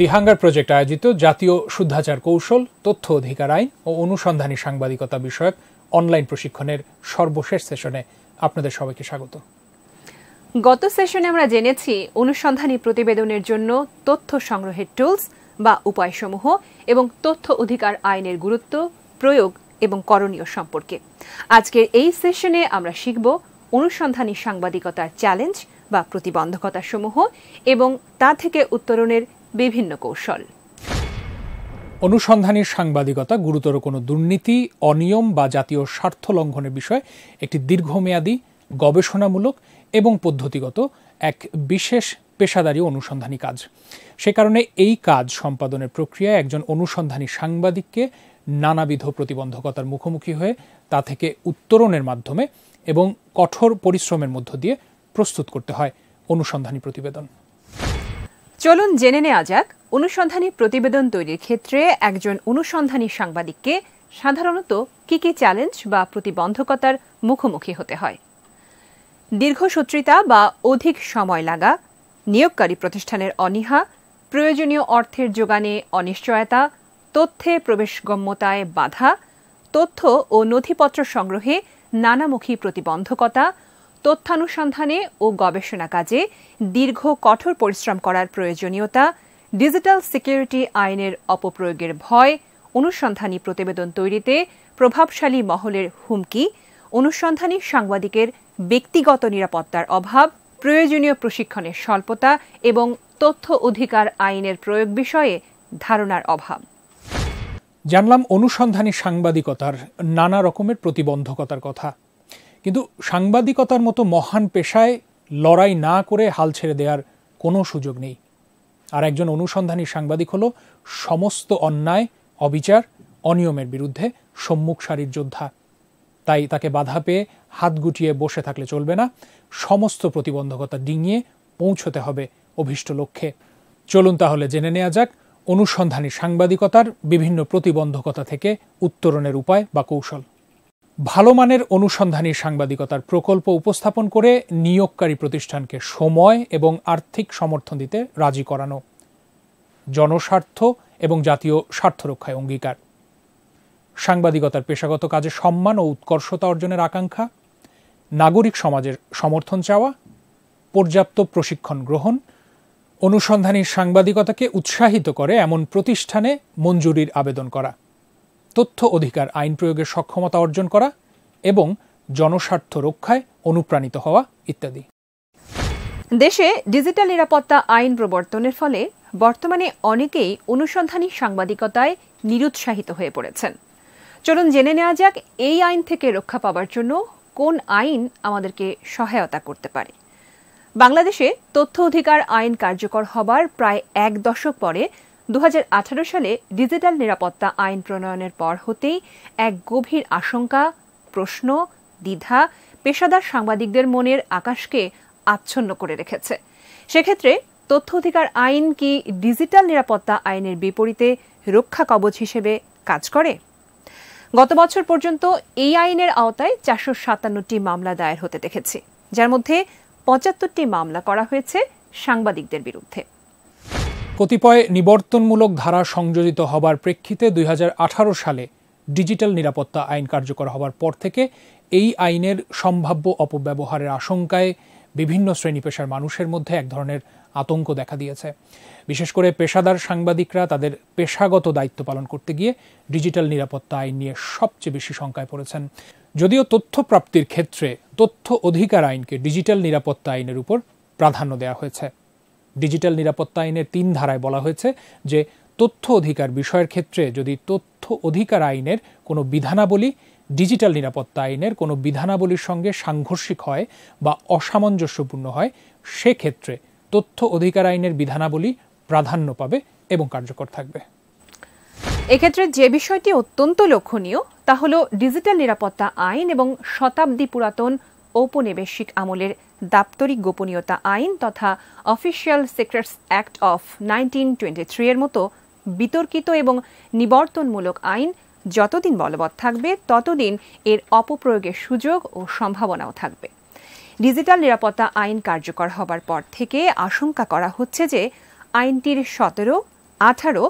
দি hunger project আয়োজিত জাতীয় শুদ্ধাচার কৌশল তথ্য অধিকার আইন ও অনুসন্ধানী সাংবাদিকতা বিষয়ক অনলাইন প্রশিক্ষণের সর্বশেষ সেশনে আপনাদের সবাইকে স্বাগত গত সেশনে আমরা জেনেছি অনুসন্ধানী প্রতিবেদনের জন্য তথ্য সংগ্রহের টুলস বা উপায়সমূহ এবং তথ্য অধিকার আইনের গুরুত্ব প্রয়োগ এবং করণীয় সম্পর্কে আজকের এই সেশনে আমরা শিখব অনুসন্ধানী সাংবাদিকতার চ্যালেঞ্জ বা প্রতিবন্ধকতা সমূহ এবং তা থেকে উত্তরণের বিভিন্ন কৌশল অনুসন্ধানী সাংবাদিকতা গুরুতর কোনো দুর্নীতি অনিয়ম বা জাতীয় স্বার্থ লঙ্ঘনের বিষয়ে একটি দীর্ঘমেয়াদী গবেষণামূলক এবং পদ্ধতিগত এক বিশেষ পেশাদারী অনুসন্ধানী কাজ সে কারণে এই কাজ সম্পাদনের প্রক্রিয়ায় একজন অনুসন্ধানী সাংবাদিককে নানাবিধ প্রতিবন্ধকতার মুখোমুখি হয়ে তা থেকে উত্তরণের মাধ্যমে এবং কঠোর পরিশ্রমের মধ্য দিয়ে প্রস্তুত করতে হয় অনুসন্ধানী প্রতিবেদন চলুন জেনে নেওয়া যাক অনুসন্ধানী প্রতিবেদন তৈরির ক্ষেত্রে একজন অনুসন্ধানী সাংবাদিককে সাধারণত কি কি চ্যালেঞ্জ বা প্রতিবন্ধকতার মুখোমুখি হতে হয় দীর্ঘসূত্রিতা বা অধিক সময় লাগা নিয়োগকারী প্রতিষ্ঠানের অনীহা প্রয়োজনীয় অর্থের যোগানে অনিশ্চয়তা তথ্যে প্রবেশগম্যতায় বাধা তথ্য ও নথিপত্র সংগ্রহে নানামুখী প্রতিবন্ধকতা তথ্যানুসন্ধানে ও গবেষণা কাজে দীর্ঘ কঠোর পরিশ্রম করার প্রয়োজনীয়তা ডিজিটাল সিকিউরিটি আইনের অপপ্রয়োগের ভয় অনুসন্ধানী প্রতিবেদন তৈরিতে প্রভাবশালী মহলের হুমকি অনুসন্ধানী সাংবাদিকের ব্যক্তিগত নিরাপত্তার অভাব প্রয়োজনীয় প্রশিক্ষণের স্বল্পতা এবং তথ্য অধিকার আইনের প্রয়োগ বিষয়ে ধারণার অভাব জানলাম অনুসন্ধানী সাংবাদিকতার নানা রকমের প্রতিবন্ধকতার কথা কিন্তু সাংবাদিকতার মতো মহান পেশায় লড়াই না করে হাল ছেড়ে দেওয়ার কোনো সুযোগ নেই আর একজন অনুসন্ধানী সাংবাদিক হল সমস্ত অন্যায় অবিচার অনিয়মের বিরুদ্ধে সম্মুখ সারির যোদ্ধা তাই তাকে বাধা পেয়ে হাত গুটিয়ে বসে থাকলে চলবে না সমস্ত প্রতিবন্ধকতা ডিঙিয়ে পৌঁছতে হবে অভিষ্ট লক্ষ্যে চলুন তাহলে জেনে নেওয়া যাক অনুসন্ধানী সাংবাদিকতার বিভিন্ন প্রতিবন্ধকতা থেকে উত্তরণের উপায় বা কৌশল ভালো মানের অনুসন্ধানী সাংবাদিকতার প্রকল্প উপস্থাপন করে নিয়োগকারী প্রতিষ্ঠানকে সময় এবং আর্থিক সমর্থন দিতে রাজি করানো জনস্বার্থ এবং জাতীয় স্বার্থ রক্ষায় অঙ্গীকার সাংবাদিকতার পেশাগত কাজে সম্মান ও উৎকর্ষতা অর্জনের আকাঙ্ক্ষা নাগরিক সমাজের সমর্থন চাওয়া পর্যাপ্ত প্রশিক্ষণ গ্রহণ অনুসন্ধানী সাংবাদিকতাকে উৎসাহিত করে এমন প্রতিষ্ঠানে মঞ্জুরির আবেদন করা তথ্য অধিকার আইন প্রয়োগের সক্ষমতা অর্জন করা এবং জনস্বার্থ রক্ষায় অনুপ্রাণিত হওয়া ইত্যাদি দেশে ডিজিটাল নিরাপত্তা আইন প্রবর্তনের ফলে বর্তমানে অনেকেই অনুসন্ধানী সাংবাদিকতায় নিরুৎসাহিত হয়ে পড়েছেন চলুন জেনে নেওয়া যাক এই আইন থেকে রক্ষা পাওয়ার জন্য কোন আইন আমাদেরকে সহায়তা করতে পারে বাংলাদেশে তথ্য অধিকার আইন কার্যকর হবার প্রায় এক দশক পরে দু সালে ডিজিটাল নিরাপত্তা আইন প্রণয়নের পর হতেই এক গভীর আশঙ্কা প্রশ্ন দ্বিধা পেশাদার সাংবাদিকদের মনের আকাশকে আচ্ছন্ন করে রেখেছে সেক্ষেত্রে তথ্য অধিকার আইন কি ডিজিটাল নিরাপত্তা আইনের বিপরীতে রক্ষা কবচ হিসেবে কাজ করে গত বছর পর্যন্ত এই আইনের আওতায় চারশো সাতান্নটি মামলা দায়ের হতে দেখেছি যার মধ্যে পঁচাত্তরটি মামলা করা হয়েছে সাংবাদিকদের বিরুদ্ধে কতিপয় নিবর্তনমূলক ধারা সংযোজিত হবার প্রেক্ষিতে দুই সালে ডিজিটাল নিরাপত্তা আইন কার্যকর হবার পর থেকে এই আইনের সম্ভাব্য অপব্যবহারের আশঙ্কায় বিভিন্ন শ্রেণী পেশার মানুষের মধ্যে এক ধরনের আতঙ্ক দেখা দিয়েছে বিশেষ করে পেশাদার সাংবাদিকরা তাদের পেশাগত দায়িত্ব পালন করতে গিয়ে ডিজিটাল নিরাপত্তা আইন নিয়ে সবচেয়ে বেশি শঙ্কায় পড়েছেন যদিও তথ্য প্রাপ্তির ক্ষেত্রে তথ্য অধিকার আইনকে ডিজিটাল নিরাপত্তা আইনের উপর প্রাধান্য দেওয়া হয়েছে ডিজিটাল নিরাপত্তা আইনের তিন ধারায় বলা হয়েছে যে তথ্য অধিকার বিষয়ের ক্ষেত্রে যদি তথ্য অধিকার আইনের কোনো বিধানাবলী ডিজিটাল নিরাপত্তা আইনের কোনো বিধানাবলীর সঙ্গে সাংঘর্ষিক হয় বা অসামঞ্জস্যপূর্ণ হয় সেক্ষেত্রে তথ্য অধিকার আইনের বিধানাবলী প্রাধান্য পাবে এবং কার্যকর থাকবে এক্ষেত্রে যে বিষয়টি অত্যন্ত লক্ষণীয় তা হল ডিজিটাল নিরাপত্তা আইন এবং শতাব্দী পুরাতন ঔপনিবেশিক আমলের দাপ্তরিক গোপনীয়তা আইন তথা official secrets act of nineteen twenty three এর মতো বিতর্কিত এবং নিবর্তনমূলক আইন যতদিন বলবৎ থাকবে ততদিন এর অপপ্রয়োগের সুযোগ ও সম্ভাবনাও থাকবে ডিজিটাল নিরাপত্তা আইন কার্যকর হবার পর থেকে আশঙ্কা করা হচ্ছে যে আইনটির সতেরো আঠারো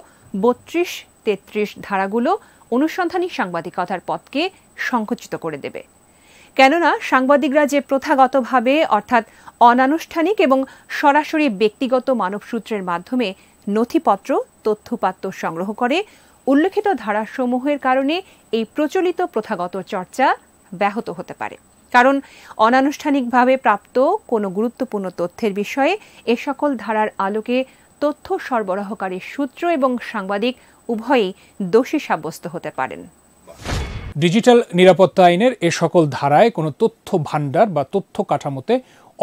বত্রিশ তেত্রিশ ধারাগুলো অনুসন্ধানী সাংবাদিকতার পথকে সংকুচিত করে দেবে কেননা সাংবাদিকরা যে প্রথাগতভাবে অর্থাৎ অনানুষ্ঠানিক এবং সরাসরি ব্যক্তিগত মানবসূত্রের মাধ্যমে নথিপত্র তথ্যপাত্র সংগ্রহ করে উল্লেখিত ধারাসমূহের কারণে এই প্রচলিত প্রথাগত চর্চা ব্যাহত হতে পারে কারণ অনানুষ্ঠানিকভাবে প্রাপ্ত কোনো গুরুত্বপূর্ণ তথ্যের বিষয়ে এ সকল ধারার আলোকে তথ্য সরবরাহকারী সূত্র এবং সাংবাদিক উভয়ই দোষী সাব্যস্ত হতে পারেন ডিজিটাল নিরাপত্তা আইনের এ সকল ধারায় কোনো তথ্য ভাণ্ডার বা তথ্য কাঠামোতে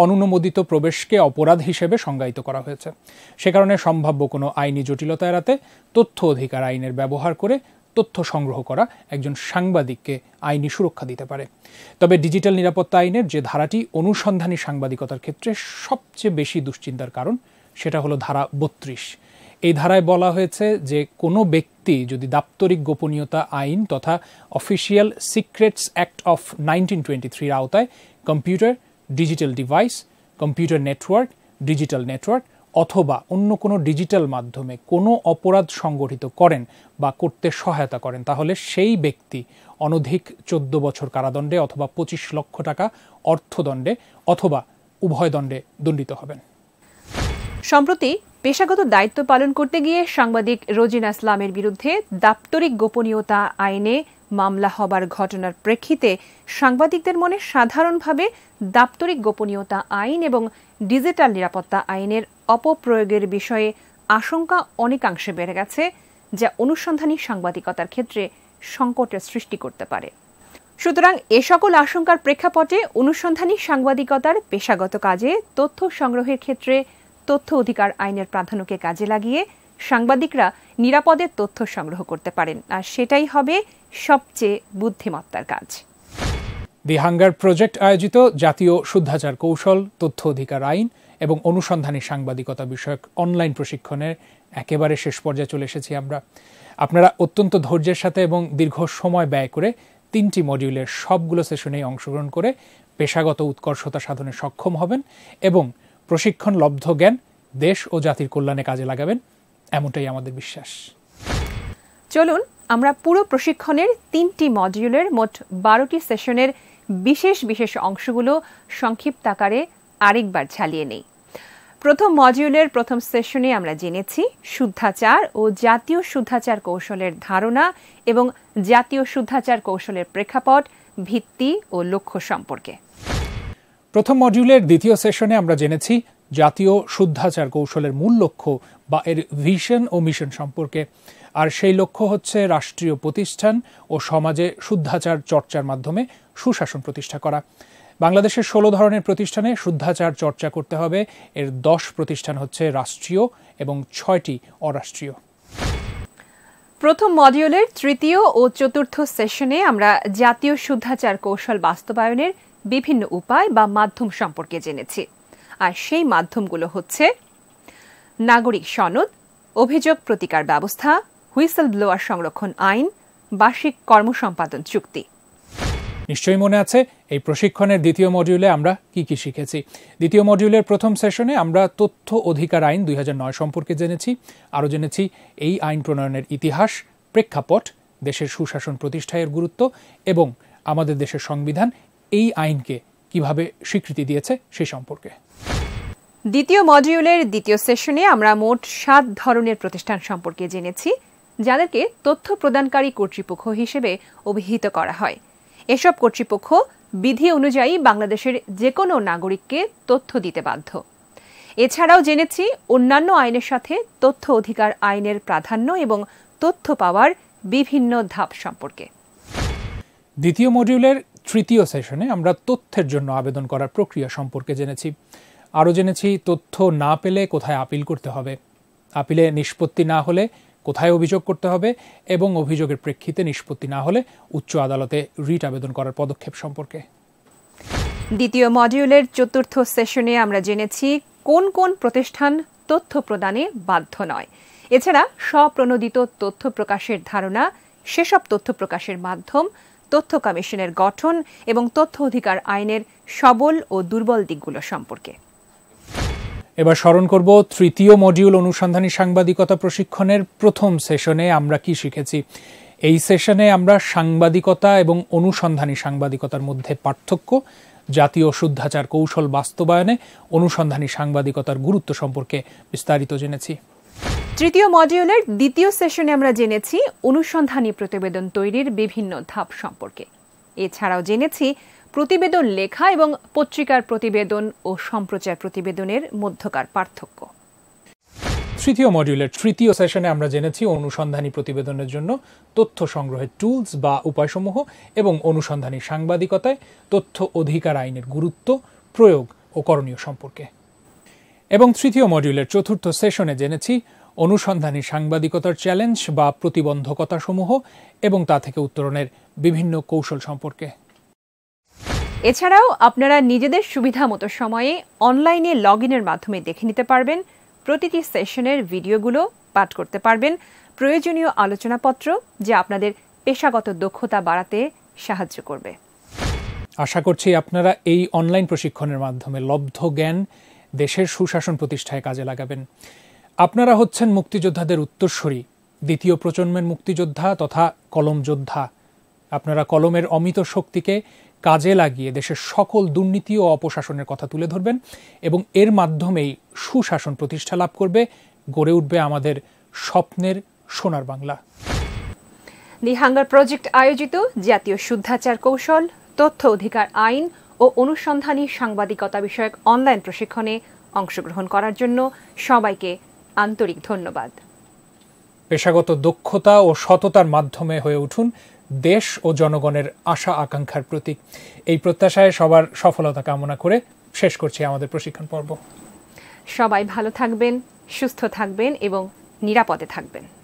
অনুমোদিত প্রবেশকে অপরাধ হিসেবে সংজ্ঞায়িত করা হয়েছে সে কারণে সম্ভাব্য কোনো আইনি জটিলতা এড়াতে তথ্য অধিকার আইনের ব্যবহার করে তথ্য সংগ্রহ করা একজন সাংবাদিককে আইনি সুরক্ষা দিতে পারে তবে ডিজিটাল নিরাপত্তা আইনের যে ধারাটি অনুসন্ধানী সাংবাদিকতার ক্ষেত্রে সবচেয়ে বেশি দুশ্চিন্তার কারণ সেটা হলো ধারা বত্রিশ এই ধারায় বলা হয়েছে যে কোনো ব্যক্তি ব্যক্তি যদি দাপ্তরিক গোপনীয়তা আইন তথা official secrets act of nineteen twenty থ্রির আওতায় computer digital device computer network digital network অথবা অন্য কোনো ডিজিটাল মাধ্যমে কোনো অপরাধ সংগঠিত করেন বা করতে সহায়তা করেন তাহলে সেই ব্যক্তি অনধিক চোদ্দ বছর কারাদণ্ডে অথবা পঁচিশ লক্ষ টাকা অর্থদণ্ডে অথবা উভয় দণ্ডে দণ্ডিত হবেন সম্প্রতি পেশাগত দায়িত্ব পালন করতে গিয়ে সাংবাদিক রোজিনা ইসলামের বিরুদ্ধে দাপ্তরিক গোপনীয়তা আইনে মামলা হবার ঘটনার প্রেক্ষিতে সাংবাদিকদের মনে সাধারণভাবে দাপ্তরিক গোপনীয়তা আইন এবং ডিজিটাল নিরাপত্তা আইনের অপপ্রয়োগের বিষয়ে আশঙ্কা অনেকাংশে বেড়ে গেছে যা অনুসন্ধানী সাংবাদিকতার ক্ষেত্রে সংকটের সৃষ্টি করতে পারে সুতরাং এ সকল আশঙ্কার প্রেক্ষাপটে অনুসন্ধানী সাংবাদিকতার পেশাগত কাজে তথ্য সংগ্রহের ক্ষেত্রে তথ্য অধিকার আইনের প্রাধান্যকে কাজে লাগিয়ে সাংবাদিকরা নিরাপদে তথ্য সংগ্রহ করতে পারেন আর সেটাই হবে সবচেয়ে বুদ্ধিমত্তার কাজ দি হাঙ্গার প্রজেক্ট আয়োজিত জাতীয় শুদ্ধাচার কৌশল তথ্য অধিকার আইন এবং অনুসন্ধানী সাংবাদিকতা বিষয়ক অনলাইন প্রশিক্ষণের একেবারে শেষ পর্যায়ে চলে এসেছি আমরা আপনারা অত্যন্ত ধৈর্যের সাথে এবং দীর্ঘ সময় ব্যয় করে তিনটি মডিউলের সবগুলো সেশনেই অংশগ্রহণ করে পেশাগত উৎকর্ষতা সাধনে সক্ষম হবেন এবং প্রশিক্ষণ লব্ধ জ্ঞান দেশ ও জাতির কল্যাণে কাজে লাগাবেন এমনটাই আমাদের বিশ্বাস চলুন আমরা পুরো প্রশিক্ষণের তিনটি মডিউলের মোট বারোটি সেশনের বিশেষ বিশেষ অংশগুলো সংক্ষিপ্ত আকারে আরেকবার ঝালিয়ে নেই প্রথম মডিউলের প্রথম সেশনে আমরা জেনেছি শুদ্ধাচার ও জাতীয় শুদ্ধাচার কৌশলের ধারণা এবং জাতীয় শুদ্ধাচার কৌশলের প্রেক্ষাপট ভিত্তি ও লক্ষ্য সম্পর্কে প্রথম মডিউলের দ্বিতীয় সেশনে আমরা জেনেছি জাতীয় শুদ্ধাচার কৌশলের মূল লক্ষ্য বা এর ভিশন ও মিশন সম্পর্কে আর সেই লক্ষ্য হচ্ছে রাষ্ট্রীয় প্রতিষ্ঠান ও সমাজে শুদ্ধাচার চর্চার মাধ্যমে সুশাসন প্রতিষ্ঠা করা বাংলাদেশের ১৬ ধরনের প্রতিষ্ঠানে শুদ্ধাচার চর্চা করতে হবে এর দশ প্রতিষ্ঠান হচ্ছে রাষ্ট্রীয় এবং ছয়টি অরাষ্ট্রীয় প্রথম মডিউলের তৃতীয় ও চতুর্থ সেশনে আমরা জাতীয় শুদ্ধাচার কৌশল বাস্তবায়নের বিভিন্ন উপায় বা মাধ্যম সম্পর্কে জেনেছি আর সেই মাধ্যমগুলো হচ্ছে নাগরিক সনদ অভিযোগ প্রতিকার ব্যবস্থা হুইসেল ব্লোয়ার সংরক্ষণ আইন বার্ষিক কর্মসম্পাদন চুক্তি নিশ্চয়ই মনে আছে এই প্রশিক্ষণের দ্বিতীয় মডিউলে আমরা কি কি শিখেছি দ্বিতীয় মডিউলের প্রথম সেশনে আমরা তথ্য অধিকার আইন দুই সম্পর্কে জেনেছি আরও জেনেছি এই আইন প্রণয়নের ইতিহাস প্রেক্ষাপট দেশের সুশাসন প্রতিষ্ঠায়ের গুরুত্ব এবং আমাদের দেশের সংবিধান এই আইনকে কিভাবে স্বীকৃতি দিয়েছে সে সম্পর্কে দ্বিতীয় মডিউলের দ্বিতীয় সেশনে আমরা মোট সাত ধরনের প্রতিষ্ঠান সম্পর্কে জেনেছি যাদেরকে তথ্য প্রদানকারী কর্তৃপক্ষ হিসেবে অভিহিত করা হয় এসব কর্তৃপক্ষ বিধি অনুযায়ী বাংলাদেশের যে কোনো নাগরিককে তথ্য দিতে বাধ্য এছাড়াও জেনেছি অন্যান্য আইনের সাথে তথ্য অধিকার আইনের প্রাধান্য এবং তথ্য পাওয়ার বিভিন্ন ধাপ সম্পর্কে দ্বিতীয় মডিউলের তৃতীয় সেশনে আমরা তথ্যের জন্য আবেদন করার প্রক্রিয়া সম্পর্কে জেনেছি আরও জেনেছি তথ্য না পেলে কোথায় আপিল করতে হবে আপিলে নিষ্পত্তি না হলে কোথায় অভিযোগ করতে হবে এবং অভিযোগের প্রেক্ষিতে নিষ্পত্তি না হলে উচ্চ আদালতে রিট আবেদন করার পদক্ষেপ সম্পর্কে দ্বিতীয় মডিউলের চতুর্থ সেশনে আমরা জেনেছি কোন কোন প্রতিষ্ঠান তথ্য প্রদানে বাধ্য নয় এছাড়া স্বপ্রণোদিত তথ্য প্রকাশের ধারণা সেসব তথ্য প্রকাশের মাধ্যম তথ্য কমিশনের গঠন এবং তথ্য অধিকার আইনের সবল ও দুর্বল দিকগুলো সম্পর্কে এবার স্মরণ করব তৃতীয় মডিউল অনুসন্ধানী সাংবাদিকতা প্রশিক্ষণের প্রথম সেশনে আমরা কি শিখেছি এই সেশনে আমরা সাংবাদিকতা এবং অনুসন্ধানী সাংবাদিকতার মধ্যে পার্থক্য জাতীয় শুদ্ধাচার কৌশল বাস্তবায়নে অনুসন্ধানী সাংবাদিকতার গুরুত্ব সম্পর্কে বিস্তারিত জেনেছি তৃতীয় মডিউলের দ্বিতীয় সেশনে আমরা জেনেছি অনুসন্ধানী প্রতিবেদন তৈরির বিভিন্ন ধাপ সম্পর্কে এছাড়াও জেনেছি প্রতিবেদন লেখা এবং পত্রিকার প্রতিবেদন ও সম্প্রচার প্রতিবেদনের মধ্যকার পার্থক্য তৃতীয় মডিউলের তৃতীয় সেশনে আমরা জেনেছি অনুসন্ধানী প্রতিবেদনের জন্য তথ্য সংগ্রহের টুলস বা উপায়সমূহ এবং অনুসন্ধানী সাংবাদিকতায় তথ্য অধিকার আইনের গুরুত্ব প্রয়োগ ও করণীয় সম্পর্কে এবং তৃতীয় মডিউলের চতুর্থ সেশনে জেনেছি অনুসন্ধানী সাংবাদিকতার চ্যালেঞ্জ বা প্রতিবন্ধকতা সমূহ এবং তা থেকে উত্তরণের বিভিন্ন কৌশল সম্পর্কে এছাড়াও আপনারা নিজেদের সুবিধা মতো সময়ে অনলাইনে লগ মাধ্যমে দেখে নিতে পারবেন প্রতিটি সেশনের ভিডিওগুলো পাঠ করতে পারবেন প্রয়োজনীয় আলোচনাপত্র যা আপনাদের পেশাগত দক্ষতা বাড়াতে সাহায্য করবে আশা করছি আপনারা এই অনলাইন প্রশিক্ষণের মাধ্যমে লব্ধ জ্ঞান দেশের সুশাসন প্রতিষ্ঠায় কাজে লাগাবেন আপনারা হচ্ছেন মুক্তিযোদ্ধাদের উত্তরস্বরী দ্বিতীয় প্রজন্মের মুক্তিযোদ্ধা তথা কলম যোদ্ধা আপনারা কলমের অমিত শক্তিকে কাজে লাগিয়ে দেশের সকল দুর্নীতি ও অপশাসনের কথা তুলে ধরবেন এবং এর মাধ্যমেই সুশাসন প্রতিষ্ঠা লাভ করবে গড়ে উঠবে আমাদের স্বপ্নের সোনার বাংলা দি হাঙ্গার প্রজেক্ট আয়োজিত জাতীয় শুদ্ধাচার কৌশল তথ্য অধিকার আইন ও অনুসন্ধানী সাংবাদিকতা বিষয়ক অনলাইন প্রশিক্ষণে অংশগ্রহণ করার জন্য সবাইকে আন্তরিক ধন্যবাদ পেশাগত দক্ষতা ও সততার মাধ্যমে হয়ে উঠুন দেশ ও জনগণের আশা আকাঙ্ক্ষার প্রতীক এই প্রত্যাশায় সবার সফলতা কামনা করে শেষ করছি আমাদের প্রশিক্ষণ পর্ব সবাই ভালো থাকবেন সুস্থ থাকবেন এবং নিরাপদে থাকবেন